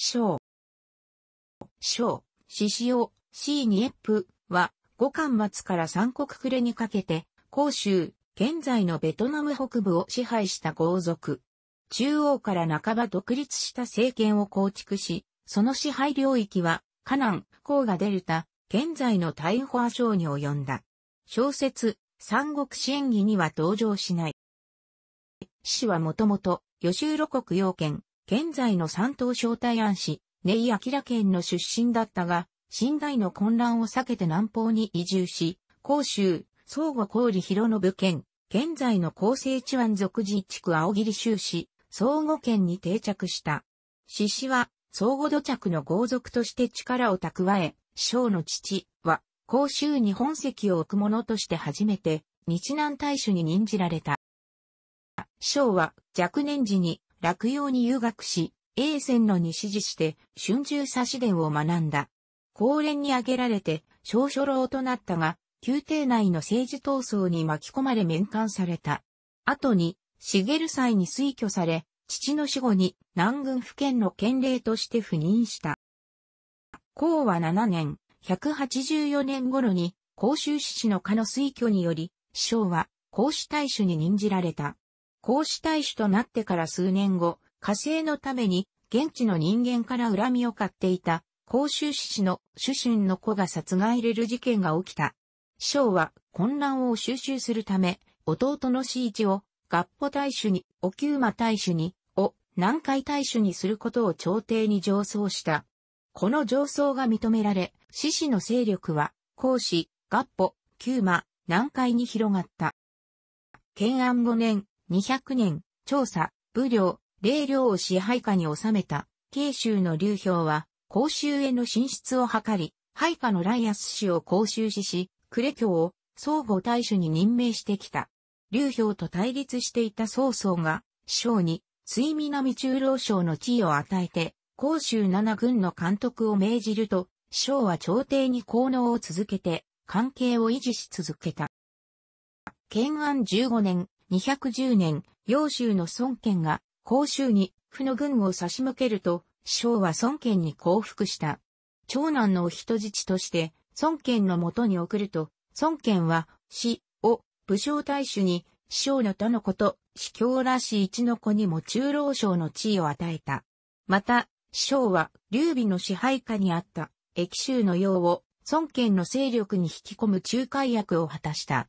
章。章、獅子王、シーニエップは、五巻末から三国暮れにかけて、広州、現在のベトナム北部を支配した豪族。中央から半ば独立した政権を構築し、その支配領域は、カナン、黄河デルタ、現在のタイホア省に及んだ。小説、三国志演義には登場しない。氏はもともと、予習国要権、現在の三島省大安市、根井明県の出身だったが、新代の混乱を避けて南方に移住し、甲州、相互郡広信県、現在の厚生地湾属自治区青霧州市、相互県に定着した。獅子は、相互土着の豪族として力を蓄え、師匠の父は、甲州に本籍を置く者として初めて、日南大使に任じられた。師匠は若年時に落葉に遊学し、永泉の指示して、春秋差し伝を学んだ。高連に挙げられて、小書老となったが、宮廷内の政治闘争に巻き込まれ面刊された。後に、茂際に推挙され、父の死後に南軍府県の県令として赴任した。公は7年、184年頃に、甲州市の家の推挙により、師匠は甲州大主に任じられた。孔子大使となってから数年後、火星のために現地の人間から恨みを買っていた孔州氏の主春の子が殺害れる事件が起きた。師匠は混乱を収集するため、弟の死一を合歩大使に、お旧馬大使に、を南海大使にすることを朝廷に上奏した。この上奏が認められ、獅子の勢力は、孔子、合歩、旧馬、南海に広がった。建安5年、200年、調査、武領、霊領を支配下に収めた、慶州の流氷は、甲州への進出を図り、配下のライアス氏を甲州氏し、呉京を相互大主に任命してきた。流氷と対立していた曹操が、師匠に、水南中老将の地位を与えて、甲州七軍の監督を命じると、師匠は朝廷に効能を続けて、関係を維持し続けた。建安15年、210年、陽州の孫権が、甲州に、負の軍を差し向けると、師匠は孫権に降伏した。長男の人質として、孫権のもとに送ると、孫権は、死を、武将大主に、師匠の他のこと、司教らしい一の子にも中老将の地位を与えた。また、師匠は、劉備の支配下にあった、駅州の用を、孫権の勢力に引き込む仲介役を果たした。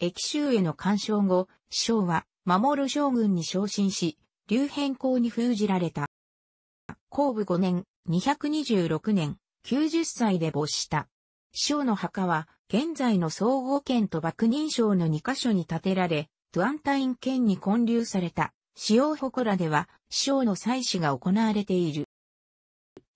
駅州への干渉後、師匠は、守る将軍に昇進し、流変更に封じられた。後部5年、226年、90歳で没した。師匠の墓は、現在の総合圏と幕人省の2カ所に建てられ、トゥアンタイン県に建立された、使用祠では、師匠の祭祀が行われている。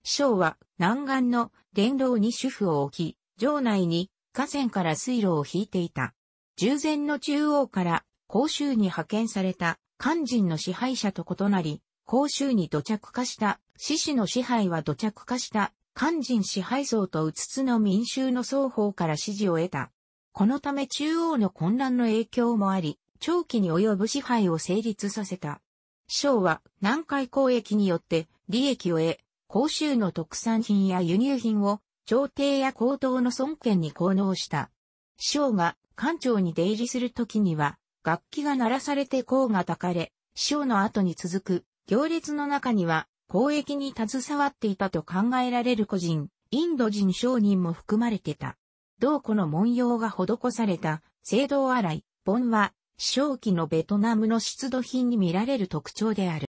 師匠は、南岸の殿堂に主婦を置き、城内に河川から水路を引いていた。従前の中央から広州に派遣された肝心の支配者と異なり、広州に土着化した獅子の支配は土着化した肝心支配層とうつつの民衆の双方から支持を得た。このため中央の混乱の影響もあり、長期に及ぶ支配を成立させた。師匠は南海交易によって利益を得、広州の特産品や輸入品を朝廷や高等の孫権に奉納した。師匠が官庁に出入りするときには、楽器が鳴らされて甲が焚かれ、師匠の後に続く行列の中には、交易に携わっていたと考えられる個人、インド人商人も含まれてた。同庫の文様が施された、聖堂洗い、盆は、師匠期のベトナムの出土品に見られる特徴である。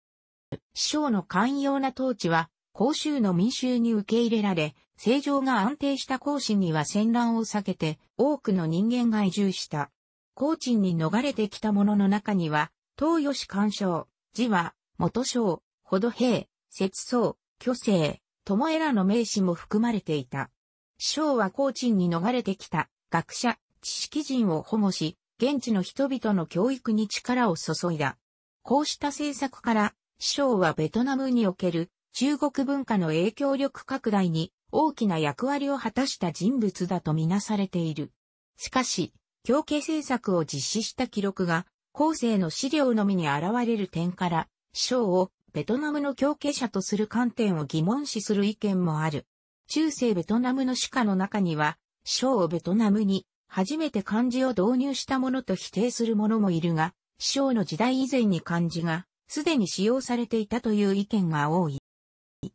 師匠の寛容な統治は、公衆の民衆に受け入れられ、政情が安定した公衆には戦乱を避けて、多くの人間が移住した。高賃に逃れてきた者の中には、東吉干渉、字は、元将、ほど平、節操、虚勢、えらの名詞も含まれていた。師匠は高賃に逃れてきた、学者、知識人を保護し、現地の人々の教育に力を注いだ。こうした政策から、師匠はベトナムにおける中国文化の影響力拡大に大きな役割を果たした人物だとみなされている。しかし、強化政策を実施した記録が、後世の資料のみに現れる点から、師匠をベトナムの強化者とする観点を疑問視する意見もある。中世ベトナムの史家の中には、師匠をベトナムに初めて漢字を導入したものと否定する者もいるが、師匠の時代以前に漢字がすでに使用されていたという意見が多い。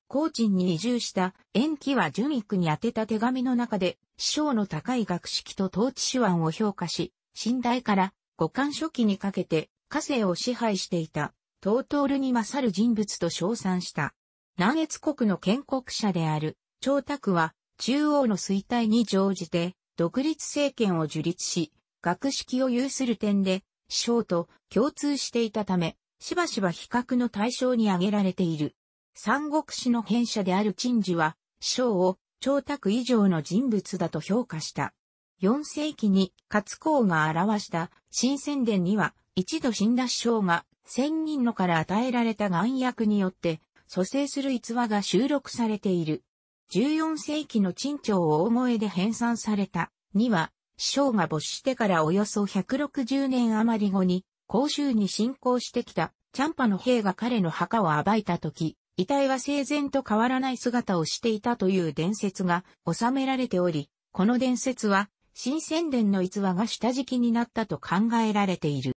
高知に移住した延期は純育に宛てた手紙の中で、師匠の高い学識と統治手腕を評価し、寝台から五感初期にかけて、家政を支配していた、トートールに勝る人物と称賛した。南越国の建国者である、長卓は、中央の衰退に乗じて、独立政権を樹立し、学識を有する点で、師匠と共通していたため、しばしば比較の対象に挙げられている。三国志の編者である陳治は、師匠を、長卓以上の人物だと評価した。4世紀に勝公が表した新宣伝には、一度死んだ師匠が、千人のから与えられた願薬によって、蘇生する逸話が収録されている。14世紀の陳朝を大声で編纂された、には、師匠が没してからおよそ160年余り後に、甲州に侵攻してきた、チャンパの兵が彼の墓を暴いた時、遺体は生前と変わらない姿をしていたという伝説が収められており、この伝説は、新宣伝の逸話が下敷きになったと考えられている。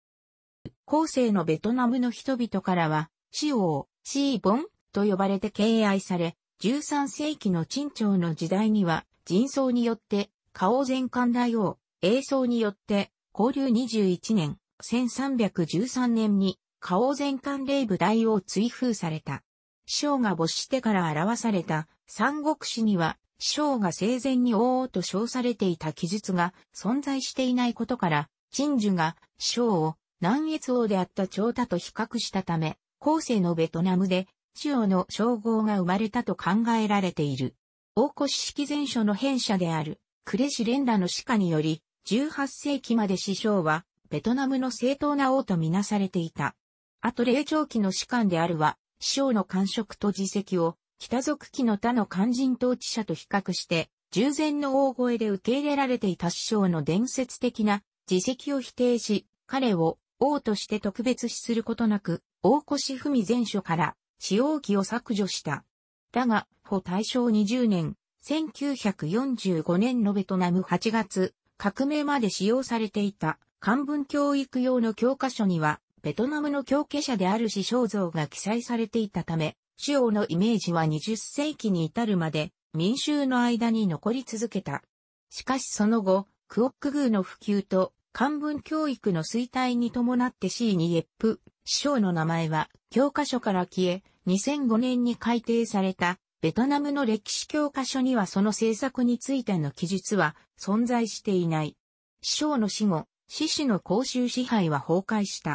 後世のベトナムの人々からは、シオー、シーボンと呼ばれて敬愛され、13世紀の陳朝の時代には、人相によって、顔全冠大王、映像によって、交流21年、1313年に、顔全冠霊部大王追封された。師匠が没してから表された三国史には、師匠が生前に王と称されていた記述が存在していないことから、陳樹が師匠を南越王であった長太と比較したため、後世のベトナムで、師匠の称号が生まれたと考えられている。大越式前書の編者である、クレシレンラの歯下により、18世紀まで師匠は、ベトナムの正当な王とみなされていた。あと霊長期の士官であるは、師匠の官職と自責を、北族期の他の肝心統治者と比較して、従前の大声で受け入れられていた師匠の伝説的な自責を否定し、彼を王として特別視することなく、大越文前書から使用期を削除した。だが、保大正20年、1945年のベトナム8月、革命まで使用されていた漢文教育用の教科書には、ベトナムの教家者である師匠像が記載されていたため、主王のイメージは20世紀に至るまで民衆の間に残り続けた。しかしその後、クオック宮の普及と漢文教育の衰退に伴って C 2エップ、師匠の名前は教科書から消え、2005年に改訂されたベトナムの歴史教科書にはその政策についての記述は存在していない。師匠の死後、師子の公衆支配は崩壊した。